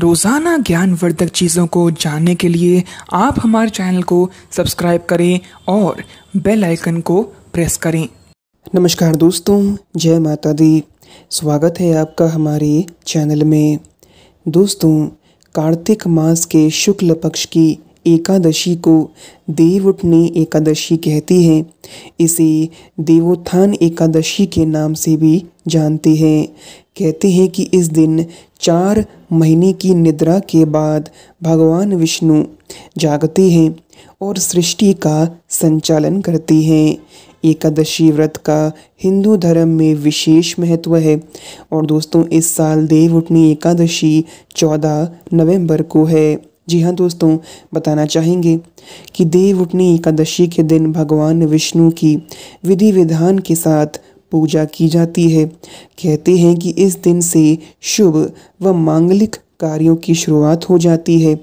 रोज़ाना ज्ञानवर्धक चीज़ों को जानने के लिए आप हमारे चैनल को सब्सक्राइब करें और बेल आइकन को प्रेस करें नमस्कार दोस्तों जय माता दी स्वागत है आपका हमारे चैनल में दोस्तों कार्तिक मास के शुक्ल पक्ष की एकादशी को देव उठनी एकादशी कहती है इसे देवोत्थान एकादशी के नाम से भी जानते हैं कहते हैं कि इस दिन चार महीने की निद्रा के बाद भगवान विष्णु जागते हैं और सृष्टि का संचालन करते हैं एकादशी व्रत का हिंदू धर्म में विशेष महत्व है और दोस्तों इस साल देव उठनी एकादशी 14 नवंबर को है जी हाँ दोस्तों बताना चाहेंगे कि देव उठनी एकादशी के दिन भगवान विष्णु की विधि विधान के साथ पूजा की जाती है कहते हैं कि इस दिन से शुभ व मांगलिक कार्यों की शुरुआत हो जाती है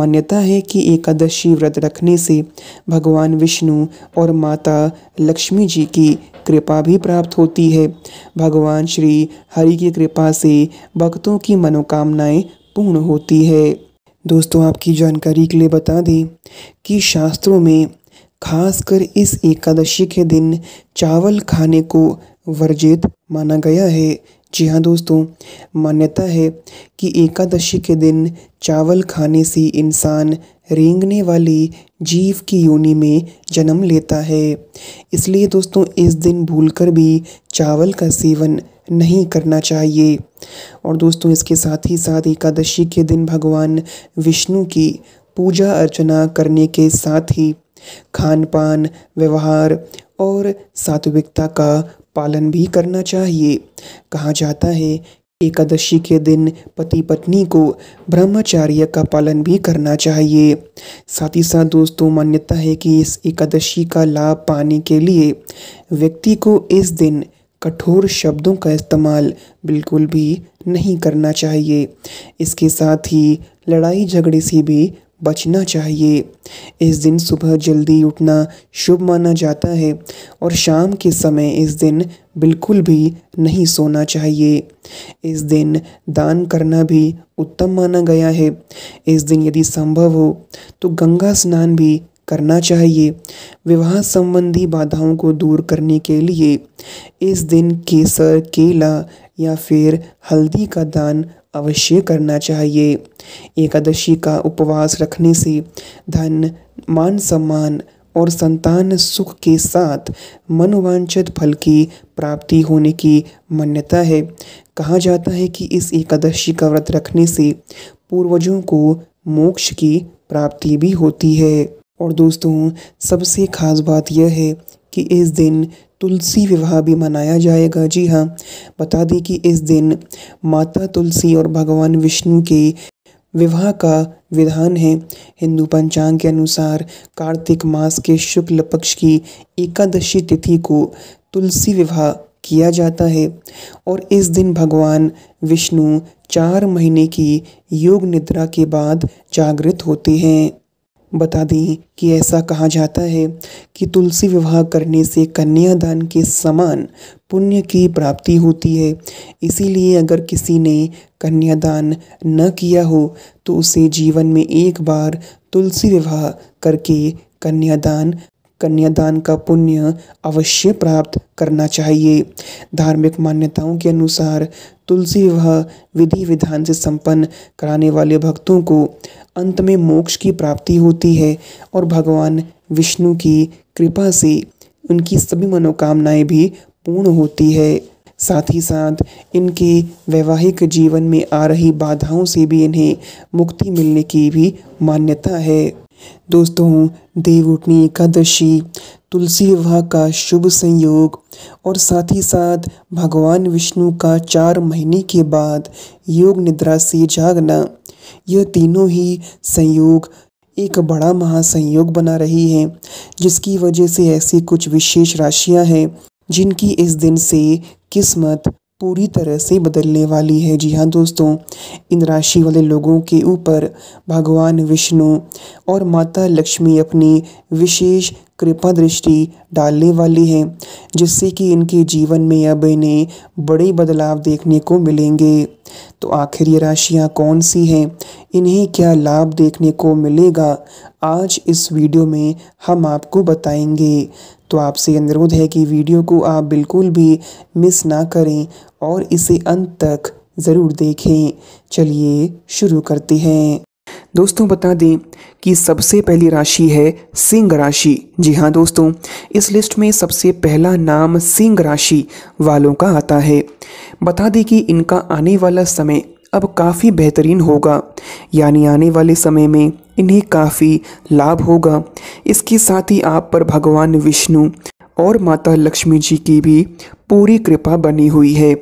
मान्यता है कि एकादशी व्रत रखने से भगवान विष्णु और माता लक्ष्मी जी की कृपा भी प्राप्त होती है भगवान श्री हरि की कृपा से भक्तों की मनोकामनाएं पूर्ण होती है दोस्तों आपकी जानकारी के लिए बता दें कि शास्त्रों में खासकर इस एकादशी के दिन चावल खाने को वर्जित माना गया है जी हाँ दोस्तों मान्यता है कि एकादशी के दिन चावल खाने से इंसान रेंगने वाली जीव की योनि में जन्म लेता है इसलिए दोस्तों इस दिन भूलकर भी चावल का सेवन नहीं करना चाहिए और दोस्तों इसके साथ ही साथ एकादशी के दिन भगवान विष्णु की पूजा अर्चना करने के साथ ही खान पान व्यवहार और सात्विकता का पालन भी करना चाहिए कहा जाता है एकादशी के दिन पति पत्नी को ब्रह्मचार्य का पालन भी करना चाहिए साथ ही साथ दोस्तों मान्यता है कि इस एकादशी का लाभ पाने के लिए व्यक्ति को इस दिन कठोर शब्दों का इस्तेमाल बिल्कुल भी नहीं करना चाहिए इसके साथ ही लड़ाई झगड़े से भी बचना चाहिए इस दिन सुबह जल्दी उठना शुभ माना जाता है और शाम के समय इस दिन बिल्कुल भी नहीं सोना चाहिए इस दिन दान करना भी उत्तम माना गया है इस दिन यदि संभव हो तो गंगा स्नान भी करना चाहिए विवाह संबंधी बाधाओं को दूर करने के लिए इस दिन केसर केला या फिर हल्दी का दान अवश्य करना चाहिए एकादशी का उपवास रखने से धन मान सम्मान और संतान सुख के साथ मनोवांछित फल की प्राप्ति होने की मान्यता है कहा जाता है कि इस एकादशी का व्रत रखने से पूर्वजों को मोक्ष की प्राप्ति भी होती है और दोस्तों सबसे खास बात यह है कि इस दिन तुलसी विवाह भी मनाया जाएगा जी हाँ बता दें कि इस दिन माता तुलसी और भगवान विष्णु के विवाह का विधान है हिंदू पंचांग के अनुसार कार्तिक मास के शुक्ल पक्ष की एकादशी तिथि को तुलसी विवाह किया जाता है और इस दिन भगवान विष्णु चार महीने की योग निद्रा के बाद जागृत होते हैं बता दें कि ऐसा कहा जाता है कि तुलसी विवाह करने से कन्यादान के समान पुण्य की प्राप्ति होती है इसीलिए अगर किसी ने कन्यादान न किया हो तो उसे जीवन में एक बार तुलसी विवाह करके कन्यादान कन्यादान का पुण्य अवश्य प्राप्त करना चाहिए धार्मिक मान्यताओं के अनुसार तुलसी वह विधि विधान से संपन्न कराने वाले भक्तों को अंत में मोक्ष की प्राप्ति होती है और भगवान विष्णु की कृपा से उनकी सभी मनोकामनाएं भी पूर्ण होती है साथ ही साथ इनके वैवाहिक जीवन में आ रही बाधाओं से भी इन्हें मुक्ति मिलने की भी मान्यता है दोस्तों देवउठनी एकादशी तुलसी विवाह का शुभ संयोग और साथ ही साथ भगवान विष्णु का चार महीने के बाद योग निद्रा से जागना यह तीनों ही संयोग एक बड़ा महासंयोग बना रही है जिसकी वजह से ऐसी कुछ विशेष राशियां हैं जिनकी इस दिन से किस्मत पूरी तरह से बदलने वाली है जी हाँ दोस्तों इन राशि वाले लोगों के ऊपर भगवान विष्णु और माता लक्ष्मी अपनी विशेष कृपा दृष्टि डालने वाली हैं जिससे कि इनके जीवन में अब इन्हें बड़े बदलाव देखने को मिलेंगे तो आखिर ये राशियाँ कौन सी हैं इन्हें क्या लाभ देखने को मिलेगा आज इस वीडियो में हम आपको बताएंगे तो आपसे अनुरोध है कि वीडियो को आप बिल्कुल भी मिस ना करें और इसे अंत तक ज़रूर देखें चलिए शुरू करते हैं दोस्तों बता दें कि सबसे पहली राशि है सिंह राशि जी हाँ दोस्तों इस लिस्ट में सबसे पहला नाम सिंह राशि वालों का आता है बता दें कि इनका आने वाला समय अब काफ़ी बेहतरीन होगा यानी आने वाले समय में इन्हें काफ़ी लाभ होगा इसके साथ ही आप पर भगवान विष्णु और माता लक्ष्मी जी की भी पूरी कृपा बनी हुई है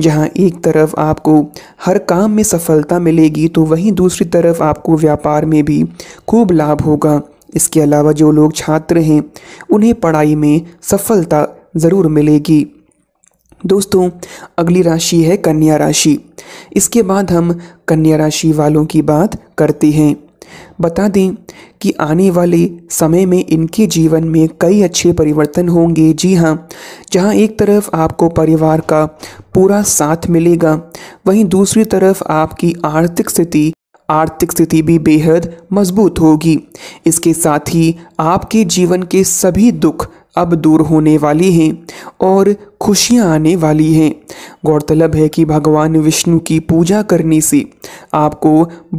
जहां एक तरफ आपको हर काम में सफलता मिलेगी तो वहीं दूसरी तरफ आपको व्यापार में भी खूब लाभ होगा इसके अलावा जो लोग छात्र हैं उन्हें पढ़ाई में सफलता ज़रूर मिलेगी दोस्तों अगली राशि है कन्या राशि इसके बाद हम कन्या राशि वालों की बात करते हैं बता दें कि आने वाले समय में इनके जीवन में कई अच्छे परिवर्तन होंगे जी हाँ जहाँ एक तरफ आपको परिवार का पूरा साथ मिलेगा वहीं दूसरी तरफ आपकी आर्थिक स्थिति आर्थिक स्थिति भी बेहद मजबूत होगी इसके साथ ही आपके जीवन के सभी दुख अब दूर होने वाली हैं और खुशियां आने वाली हैं गौरतलब है कि भगवान विष्णु की पूजा करने से आपको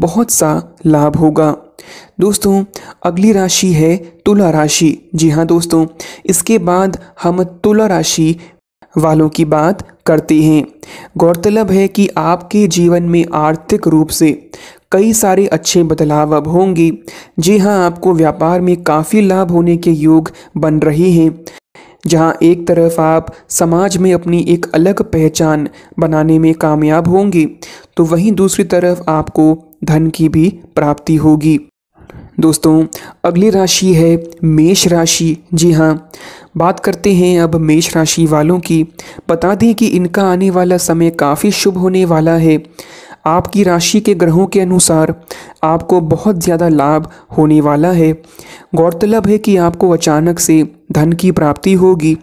बहुत सा लाभ होगा दोस्तों अगली राशि है तुला राशि जी हाँ दोस्तों इसके बाद हम तुला राशि वालों की बात करते हैं गौरतलब है कि आपके जीवन में आर्थिक रूप से कई सारे अच्छे बदलाव अब होंगे जी हाँ आपको व्यापार में काफ़ी लाभ होने के योग बन रहे हैं जहाँ एक तरफ आप समाज में अपनी एक अलग पहचान बनाने में कामयाब होंगे तो वहीं दूसरी तरफ आपको धन की भी प्राप्ति होगी दोस्तों अगली राशि है मेष राशि जी हाँ बात करते हैं अब मेष राशि वालों की बता दें कि इनका आने वाला समय काफ़ी शुभ होने वाला है आपकी राशि के ग्रहों के अनुसार आपको बहुत ज़्यादा लाभ होने वाला है गौरतलब है कि आपको अचानक से धन की प्राप्ति होगी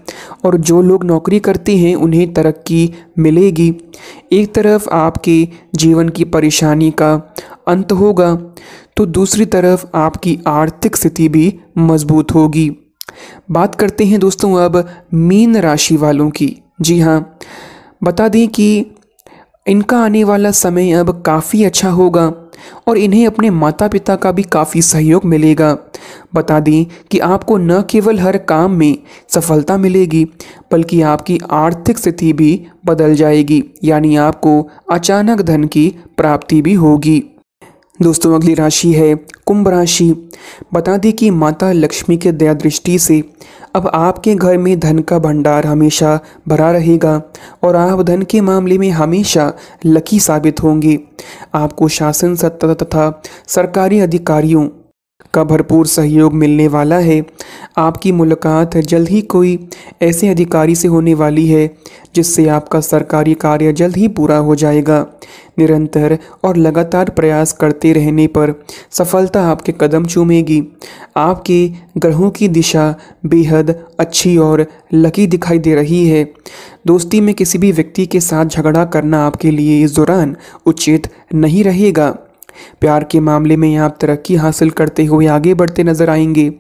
और जो लोग नौकरी करते हैं उन्हें तरक्की मिलेगी एक तरफ आपके जीवन की परेशानी का अंत होगा तो दूसरी तरफ आपकी आर्थिक स्थिति भी मजबूत होगी बात करते हैं दोस्तों अब मीन राशि वालों की जी हाँ बता दें कि इनका आने वाला समय अब काफ़ी अच्छा होगा और इन्हें अपने माता पिता का भी काफ़ी सहयोग मिलेगा बता दें कि आपको न केवल हर काम में सफलता मिलेगी बल्कि आपकी आर्थिक स्थिति भी बदल जाएगी यानी आपको अचानक धन की प्राप्ति भी होगी दोस्तों अगली राशि है कुंभ राशि बता दें कि माता लक्ष्मी के दया दृष्टि से अब आपके घर में धन का भंडार हमेशा भरा रहेगा और आप धन के मामले में हमेशा लकी साबित होंगे आपको शासन सत्ता तथा सरकारी अधिकारियों का भरपूर सहयोग मिलने वाला है आपकी मुलाकात जल्द ही कोई ऐसे अधिकारी से होने वाली है जिससे आपका सरकारी कार्य जल्द ही पूरा हो जाएगा निरंतर और लगातार प्रयास करते रहने पर सफलता आपके कदम चूमेगी आपके ग्रहों की दिशा बेहद अच्छी और लकी दिखाई दे रही है दोस्ती में किसी भी व्यक्ति के साथ झगड़ा करना आपके लिए इस दौरान उचित नहीं रहेगा प्यार के मामले में आप तरक्की हासिल करते हुए आगे बढ़ते नज़र आएंगे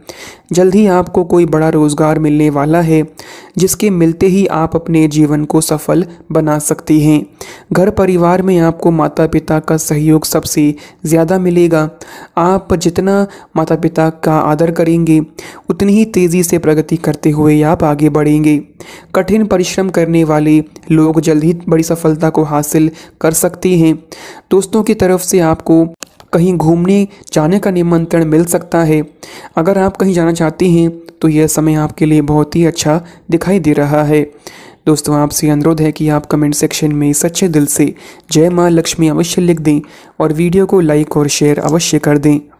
जल्द ही आपको कोई बड़ा रोज़गार मिलने वाला है जिसके मिलते ही आप अपने जीवन को सफल बना सकती हैं घर परिवार में आपको माता पिता का सहयोग सबसे ज़्यादा मिलेगा आप जितना माता पिता का आदर करेंगे उतनी ही तेज़ी से प्रगति करते हुए आप आगे बढ़ेंगे कठिन परिश्रम करने वाले लोग जल्द ही बड़ी सफलता को हासिल कर सकते हैं दोस्तों की तरफ से आपको कहीं घूमने जाने का निमंत्रण मिल सकता है अगर आप कहीं जाना चाहती हैं तो यह समय आपके लिए बहुत ही अच्छा दिखाई दे रहा है दोस्तों आपसे अनुरोध है कि आप कमेंट सेक्शन में सच्चे दिल से जय माँ लक्ष्मी अवश्य लिख दें और वीडियो को लाइक और शेयर अवश्य कर दें